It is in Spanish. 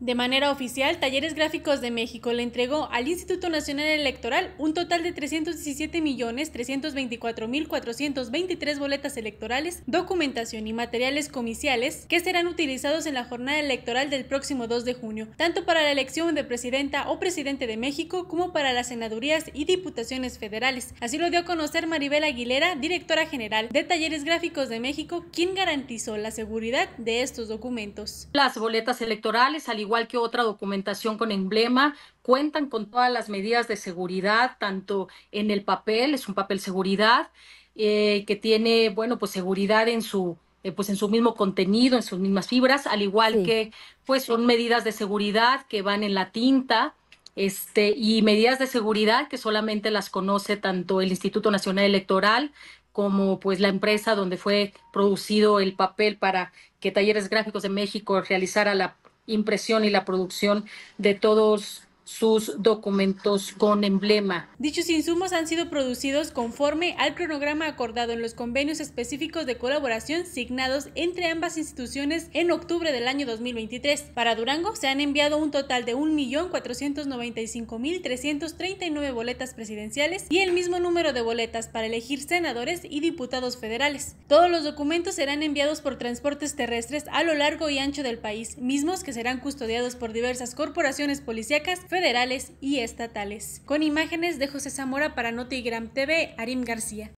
De manera oficial, Talleres Gráficos de México le entregó al Instituto Nacional Electoral un total de 317.324.423 boletas electorales, documentación y materiales comiciales que serán utilizados en la jornada electoral del próximo 2 de junio, tanto para la elección de presidenta o presidente de México como para las senadurías y diputaciones federales. Así lo dio a conocer Maribel Aguilera, directora general de Talleres Gráficos de México, quien garantizó la seguridad de estos documentos. Las boletas electorales al igual que otra documentación con emblema, cuentan con todas las medidas de seguridad, tanto en el papel, es un papel seguridad, eh, que tiene, bueno, pues seguridad en su, eh, pues en su mismo contenido, en sus mismas fibras, al igual que pues son medidas de seguridad que van en la tinta, este, y medidas de seguridad que solamente las conoce tanto el Instituto Nacional Electoral como pues la empresa donde fue producido el papel para que Talleres Gráficos de México realizara la impresión y la producción de todos sus documentos con emblema. Dichos insumos han sido producidos conforme al cronograma acordado en los convenios específicos de colaboración signados entre ambas instituciones en octubre del año 2023. Para Durango se han enviado un total de 1.495.339 boletas presidenciales y el mismo número de boletas para elegir senadores y diputados federales. Todos los documentos serán enviados por transportes terrestres a lo largo y ancho del país, mismos que serán custodiados por diversas corporaciones policíacas, federales y estatales. Con imágenes de José Zamora para Notigram TV, Arim García.